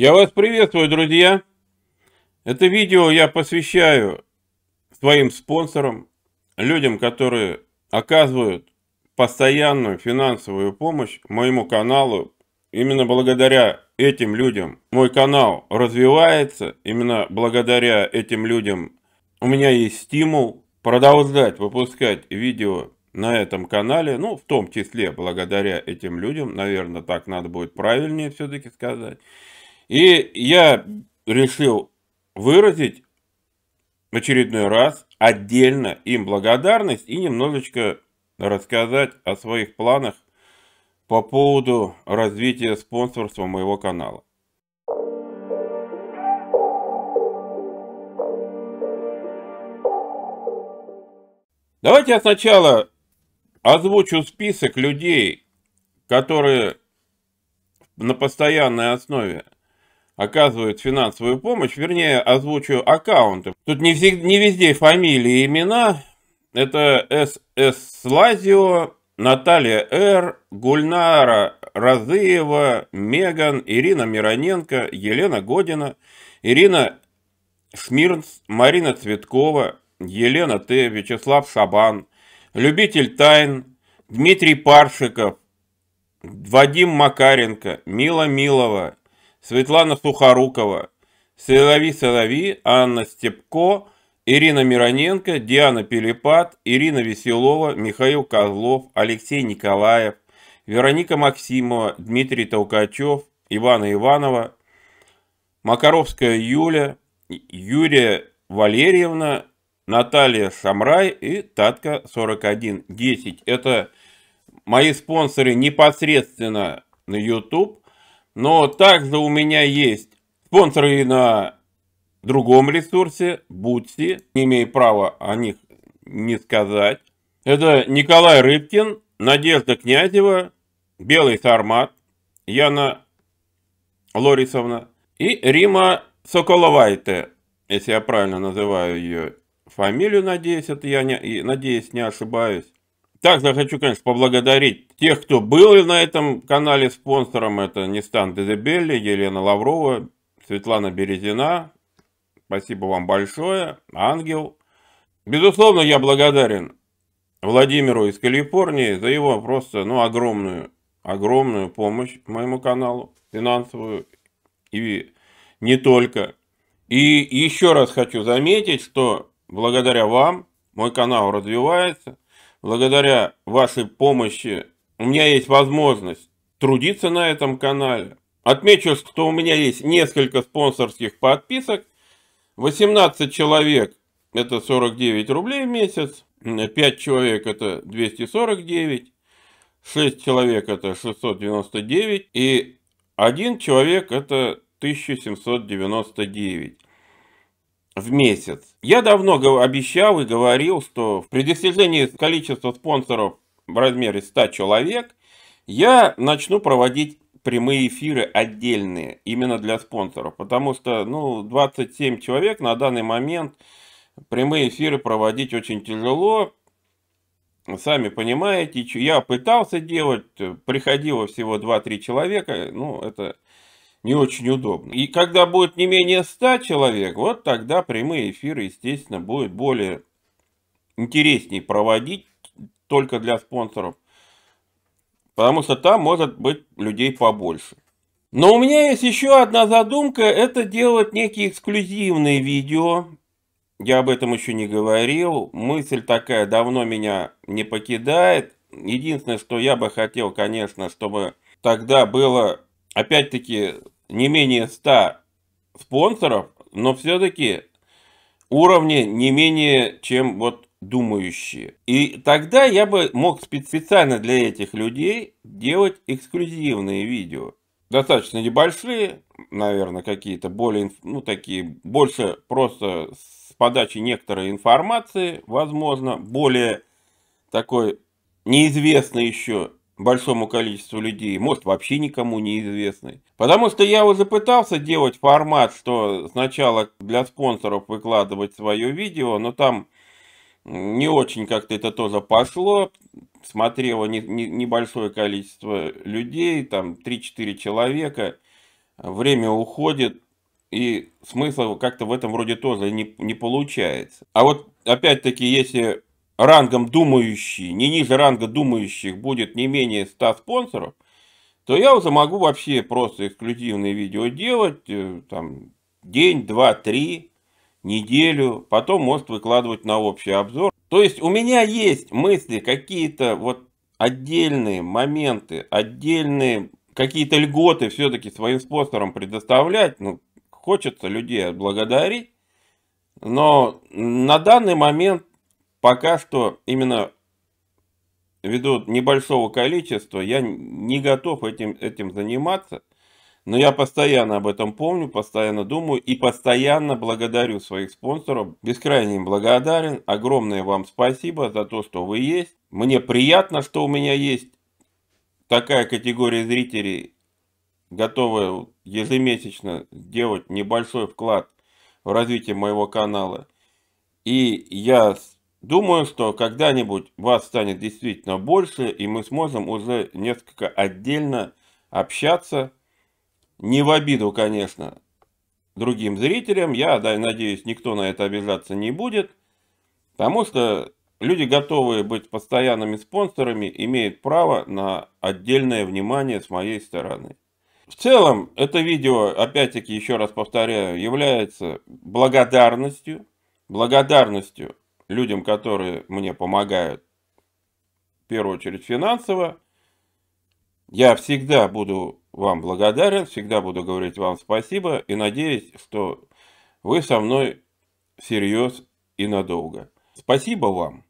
Я вас приветствую, друзья! Это видео я посвящаю своим спонсорам, людям, которые оказывают постоянную финансовую помощь моему каналу. Именно благодаря этим людям мой канал развивается, именно благодаря этим людям у меня есть стимул продолжать выпускать видео на этом канале, ну, в том числе благодаря этим людям, наверное, так надо будет правильнее все-таки сказать. И я решил выразить в очередной раз отдельно им благодарность и немножечко рассказать о своих планах по поводу развития спонсорства моего канала. Давайте я сначала озвучу список людей, которые на постоянной основе оказывают финансовую помощь, вернее, озвучу аккаунты. Тут не, всегда, не везде фамилии и имена. Это СС Лазио, Наталья Р., Гульнара Разыева, Меган, Ирина Мироненко, Елена Година, Ирина Шмирнц, Марина Цветкова, Елена Т., Вячеслав Шабан, Любитель тайн, Дмитрий Паршиков, Вадим Макаренко, Мила Милова, Светлана Сухорукова, Солови Солови, Анна Степко, Ирина Мироненко, Диана Пелепат, Ирина Веселова, Михаил Козлов, Алексей Николаев, Вероника Максимова, Дмитрий Толкачев, Ивана Иванова, Макаровская Юля, Юрия Валерьевна, Наталья Шамрай и Татка 4110. Это мои спонсоры непосредственно на YouTube. Но также у меня есть спонсоры на другом ресурсе, Бутси, не имею права о них не сказать. Это Николай Рыбкин, Надежда Князева, Белый Сармат, Яна Лорисовна и Рима Соколовайте, если я правильно называю ее фамилию, надеюсь, это я не, надеюсь, не ошибаюсь. Также хочу, конечно, поблагодарить тех, кто был на этом канале спонсором. Это Нестан Дезебелли, Елена Лаврова, Светлана Березина. Спасибо вам большое, Ангел. Безусловно, я благодарен Владимиру из Калифорнии за его просто ну, огромную, огромную помощь моему каналу, финансовую и не только. И еще раз хочу заметить, что благодаря вам мой канал развивается – благодаря вашей помощи у меня есть возможность трудиться на этом канале. Отмечу, что у меня есть несколько спонсорских подписок. 18 человек это 49 рублей в месяц, 5 человек это 249, 6 человек это 699 и 1 человек это 1799 в месяц. Я давно обещал и говорил, что в предоставлении количества спонсоров в размере 100 человек я начну проводить прямые эфиры отдельные, именно для спонсоров, потому что ну, 27 человек на данный момент прямые эфиры проводить очень тяжело, сами понимаете, я пытался делать, приходило всего 2-3 человека, ну это не очень удобно. И когда будет не менее 100 человек, вот тогда прямые эфиры, естественно, будет более интереснее проводить только для спонсоров. Потому что там может быть людей побольше. Но у меня есть еще одна задумка, это делать некие эксклюзивные видео. Я об этом еще не говорил. Мысль такая давно меня не покидает. Единственное, что я бы хотел, конечно, чтобы тогда было опять-таки, не менее 100 спонсоров, но все-таки уровни не менее, чем вот думающие. И тогда я бы мог специально для этих людей делать эксклюзивные видео. Достаточно небольшие, наверное, какие-то более, ну, такие, больше просто с подачи некоторой информации, возможно, более такой неизвестной еще большому количеству людей, может вообще никому неизвестный. Потому что я уже пытался делать формат, что сначала для спонсоров выкладывать свое видео, но там не очень как-то это тоже пошло. Смотрело не, не, небольшое количество людей, там 3-4 человека. Время уходит, и смысла как-то в этом вроде тоже не, не получается. А вот опять-таки, если рангом думающий не ниже ранга думающих будет не менее 100 спонсоров, то я уже могу вообще просто эксклюзивные видео делать, э, там, день, два, три, неделю, потом может выкладывать на общий обзор. То есть у меня есть мысли, какие-то вот отдельные моменты, отдельные какие-то льготы все-таки своим спонсорам предоставлять. Ну, хочется людей отблагодарить, но на данный момент пока что именно ввиду небольшого количества я не готов этим, этим заниматься. Но я постоянно об этом помню, постоянно думаю и постоянно благодарю своих спонсоров. Бескрайне им благодарен. Огромное вам спасибо за то, что вы есть. Мне приятно, что у меня есть такая категория зрителей, готовая ежемесячно делать небольшой вклад в развитие моего канала. И я Думаю, что когда-нибудь вас станет действительно больше, и мы сможем уже несколько отдельно общаться. Не в обиду, конечно, другим зрителям. Я да, надеюсь, никто на это обижаться не будет. Потому что люди, готовые быть постоянными спонсорами, имеют право на отдельное внимание с моей стороны. В целом, это видео, опять-таки, еще раз повторяю, является благодарностью, благодарностью людям, которые мне помогают, в первую очередь финансово, я всегда буду вам благодарен, всегда буду говорить вам спасибо и надеюсь, что вы со мной всерьез и надолго. Спасибо вам.